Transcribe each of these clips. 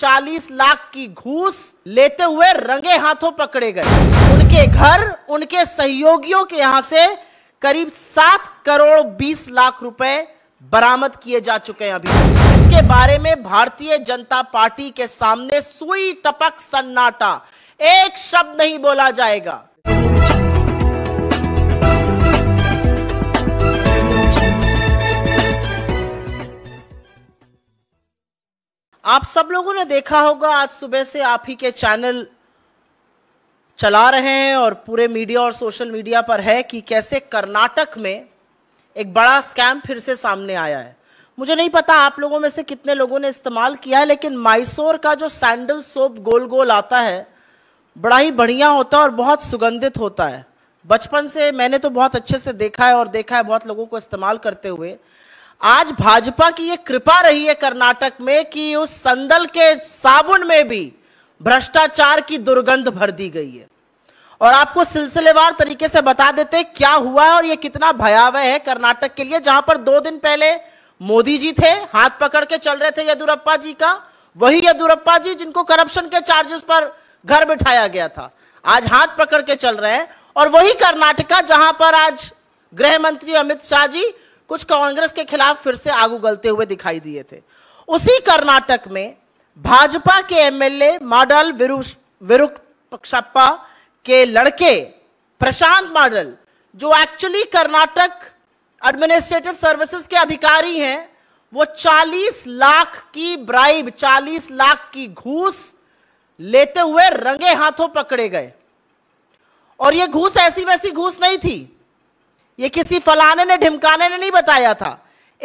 40 लाख की घूस लेते हुए रंगे हाथों पकड़े गए उनके घर उनके सहयोगियों के यहां से करीब सात करोड़ बीस लाख रुपए बरामद किए जा चुके हैं अभी इसके बारे में भारतीय जनता पार्टी के सामने सुई टपक सन्नाटा एक शब्द नहीं बोला जाएगा आप सब लोगों ने देखा होगा आज सुबह से आप ही के चैनल चला रहे हैं और पूरे मीडिया और सोशल मीडिया पर है कि कैसे कर्नाटक में एक बड़ा स्कैम फिर से सामने आया है मुझे नहीं पता आप लोगों में से कितने लोगों ने इस्तेमाल किया है लेकिन माइसोर का जो सैंडल सोप गोल गोल आता है बड़ा ही बढ़िया होता है और बहुत सुगंधित होता है बचपन से मैंने तो बहुत अच्छे से देखा है और देखा है बहुत लोगों को इस्तेमाल करते हुए आज भाजपा की ये कृपा रही है कर्नाटक में कि उस संदल के साबुन में भी भ्रष्टाचार की दुर्गंध भर दी गई है और आपको सिलसिलेवार तरीके से बता देते क्या हुआ है और ये कितना भयावह है कर्नाटक के लिए जहां पर दो दिन पहले मोदी जी थे हाथ पकड़ के चल रहे थे येदुरप्पा जी का वही येदुरप्पा जी जिनको करप्शन के चार्जेस पर घर बिठाया गया था आज हाथ पकड़ के चल रहे हैं और वही कर्नाटका जहां पर आज गृह मंत्री अमित शाह जी कुछ कांग्रेस के खिलाफ फिर से आग उगलते हुए दिखाई दिए थे उसी कर्नाटक में भाजपा के एमएलए मॉडल विरुपक्षप्पा के लड़के प्रशांत मॉडल जो एक्चुअली कर्नाटक एडमिनिस्ट्रेटिव सर्विसेज के अधिकारी हैं वो 40 लाख की ब्राइब 40 लाख की घूस लेते हुए रंगे हाथों पकड़े गए और ये घूस ऐसी वैसी घूस नहीं थी ये किसी फलाने ने ढिमकाने ने नहीं बताया था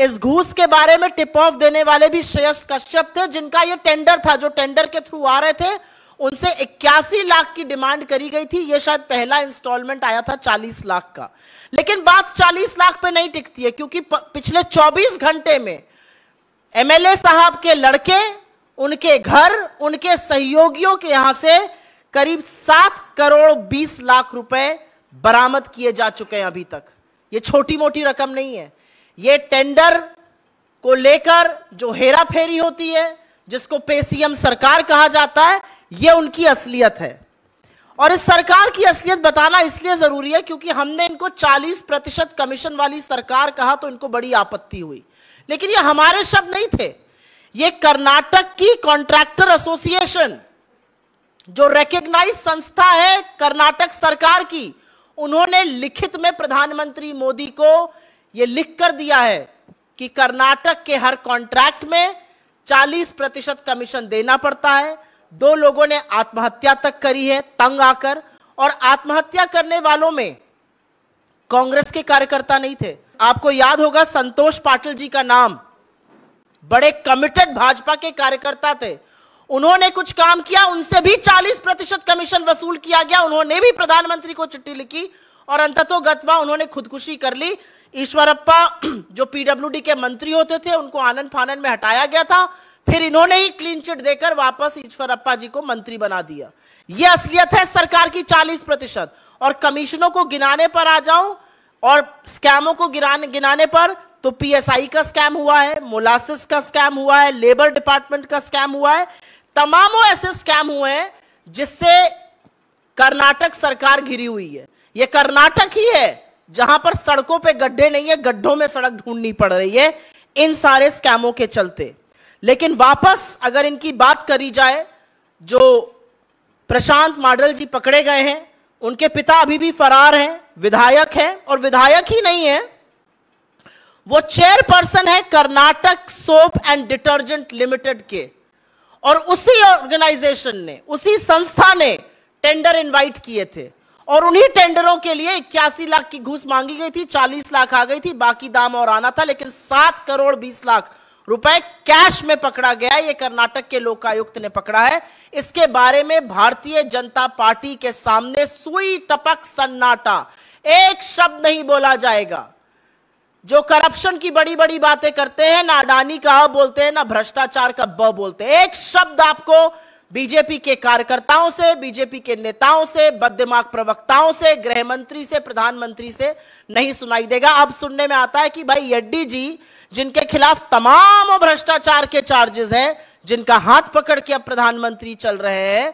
इस घूस के बारे में टिप ऑफ देने वाले भी श्रेयस कश्यप थे जिनका ये टेंडर था जो टेंडर के थ्रू आ रहे थे उनसे इक्यासी लाख की डिमांड करी गई थी ये शायद पहला इंस्टॉलमेंट आया था 40 लाख का लेकिन बात 40 लाख पे नहीं टिकती है क्योंकि पिछले 24 घंटे में एमएलए साहब के लड़के उनके घर उनके सहयोगियों के यहां से करीब सात करोड़ बीस लाख रुपए बरामद किए जा चुके हैं अभी तक ये छोटी मोटी रकम नहीं है ये टेंडर को लेकर जो हेरा फेरी होती है जिसको पेसीएम सरकार कहा जाता है ये उनकी असलियत है और इस सरकार की असलियत बताना इसलिए जरूरी है क्योंकि हमने इनको 40 प्रतिशत कमीशन वाली सरकार कहा तो इनको बड़ी आपत्ति हुई लेकिन ये हमारे शब्द नहीं थे ये कर्नाटक की कॉन्ट्रैक्टर एसोसिएशन जो रेकग्नाइज संस्था है कर्नाटक सरकार की उन्होंने लिखित में प्रधानमंत्री मोदी को यह लिख कर दिया है कि कर्नाटक के हर कॉन्ट्रैक्ट में 40 प्रतिशत कमीशन देना पड़ता है दो लोगों ने आत्महत्या तक करी है तंग आकर और आत्महत्या करने वालों में कांग्रेस के कार्यकर्ता नहीं थे आपको याद होगा संतोष पाटिल जी का नाम बड़े कमिटेड भाजपा के कार्यकर्ता थे उन्होंने कुछ काम किया उनसे भी 40 प्रतिशत कमीशन वसूल किया गया उन्होंने भी प्रधानमंत्री को चिट्ठी लिखी और अंततो गतवा उन्होंने खुदकुशी कर ली ईश्वरप्पा जो पीडब्ल्यूडी के मंत्री होते थे उनको आनंद फानंद में हटाया गया था फिर इन्होंने ही क्लीन चिट देकर वापस ईश्वरप्पा जी को मंत्री बना दिया यह असलियत है सरकार की 40 प्रतिशत और कमीशनों को गिनाने पर आ जाऊं और स्कैमों को गिराने गिनाने पर तो पीएसआई का स्कैम हुआ है मोलासिस का स्कैम हुआ है लेबर डिपार्टमेंट का स्कैम हुआ है तमामों ऐसे स्कैम हुए हैं जिससे कर्नाटक सरकार घिरी हुई है ये कर्नाटक ही है जहां पर सड़कों पे गड्ढे नहीं है गड्ढों में सड़क ढूंढनी पड़ रही है इन सारे स्कैमों के चलते लेकिन वापस अगर इनकी बात करी जाए जो प्रशांत माडल जी पकड़े गए हैं उनके पिता अभी भी फरार हैं विधायक हैं और विधायक ही नहीं है वो चेयरपर्सन है Karnataka Soap and Detergent Limited के और उसी ऑर्गेनाइजेशन ने उसी संस्था ने टेंडर इनवाइट किए थे और उन्हीं टेंडरों के लिए इक्यासी लाख की घूस मांगी गई थी चालीस लाख आ गई थी बाकी दाम और आना था लेकिन सात करोड़ बीस लाख रुपए कैश में पकड़ा गया ये कर्नाटक के लोकायुक्त ने पकड़ा है इसके बारे में भारतीय जनता पार्टी के सामने सुई टपक सन्नाटा एक शब्द नहीं बोला जाएगा जो करप्शन की बड़ी बड़ी बातें करते हैं ना अडानी का बोलते हैं ना भ्रष्टाचार का ब बोलते हैं एक शब्द आपको बीजेपी के कार्यकर्ताओं से बीजेपी के नेताओं से बददिमाग प्रवक्ताओं से गृह मंत्री से प्रधानमंत्री से नहीं सुनाई देगा अब सुनने में आता है कि भाई येड्डी जी जिनके खिलाफ तमाम भ्रष्टाचार के चार्जेस हैं जिनका हाथ पकड़ के अब प्रधानमंत्री चल रहे हैं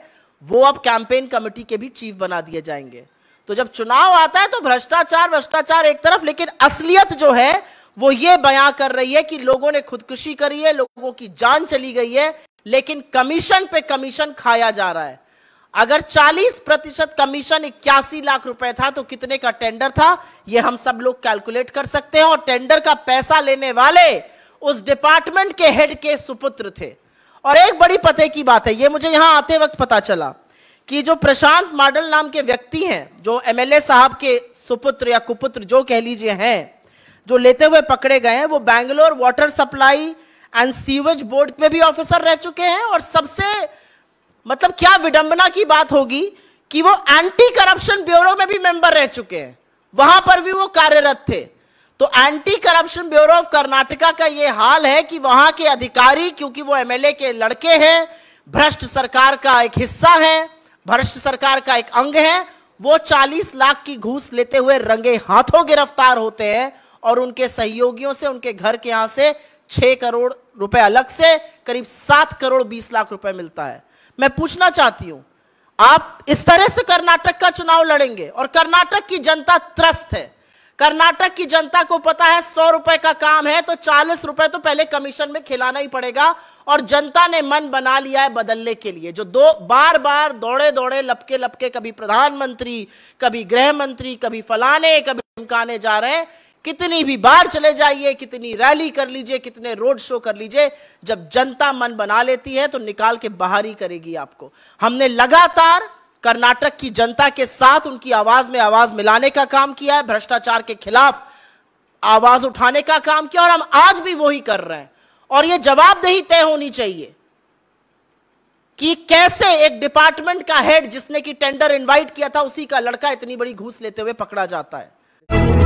वो अब कैंपेन कमेटी के भी चीफ बना दिए जाएंगे तो जब चुनाव आता है तो भ्रष्टाचार भ्रष्टाचार एक तरफ लेकिन असलियत जो है वो ये बयां कर रही है कि लोगों ने खुदकुशी करी है लोगों की जान चली गई है लेकिन कमीशन पे कमीशन खाया जा रहा है अगर 40 प्रतिशत कमीशन इक्यासी लाख रुपए था तो कितने का टेंडर था ये हम सब लोग कैलकुलेट कर सकते हैं और टेंडर का पैसा लेने वाले उस डिपार्टमेंट के हेड के सुपुत्र थे और एक बड़ी पते की बात है ये मुझे यहां आते वक्त पता चला कि जो प्रशांत माडल नाम के व्यक्ति हैं जो एमएलए साहब के सुपुत्र या कुपुत्र जो कह लीजिए हैं जो लेते हुए पकड़े गए हैं वो Bangalore Water Supply and Sewage Board पे भी ऑफिसर रह चुके हैं और सबसे मतलब क्या विडंबना की बात होगी कि वो एंटी करप्शन ब्यूरो में भी मेंबर रह चुके हैं वहां पर भी वो कार्यरत थे तो Anti Corruption Bureau of Karnataka का ये हाल है कि वहां के अधिकारी क्योंकि वो एमएलए के लड़के हैं भ्रष्ट सरकार का एक हिस्सा है भ्रष्ट सरकार का एक अंग है वो 40 लाख की घूस लेते हुए रंगे हाथों गिरफ्तार होते हैं और उनके सहयोगियों से उनके घर के यहां से 6 करोड़ रुपए अलग से करीब 7 करोड़ 20 लाख रुपए मिलता है मैं पूछना चाहती हूं आप इस तरह से कर्नाटक का चुनाव लड़ेंगे और कर्नाटक की जनता त्रस्त है कर्नाटक की जनता को पता है सौ रुपए का काम है तो चालीस रुपए तो पहले कमीशन में खिलाना ही पड़ेगा और जनता ने मन बना लिया है बदलने के लिए जो दो बार बार दौड़े दौड़े लपके लपके कभी प्रधानमंत्री कभी गृह मंत्री कभी फलाने कभी धमकाने जा रहे हैं कितनी भी बार चले जाइए कितनी रैली कर लीजिए कितने रोड शो कर लीजिए जब जनता मन बना लेती है तो निकाल के बाहर ही करेगी आपको हमने लगातार कर्नाटक की जनता के साथ उनकी आवाज में आवाज मिलाने का काम किया है भ्रष्टाचार के खिलाफ आवाज उठाने का काम किया और हम आज भी वही कर रहे हैं और यह जवाबदेही तय होनी चाहिए कि कैसे एक डिपार्टमेंट का हेड जिसने की टेंडर इनवाइट किया था उसी का लड़का इतनी बड़ी घूस लेते हुए पकड़ा जाता है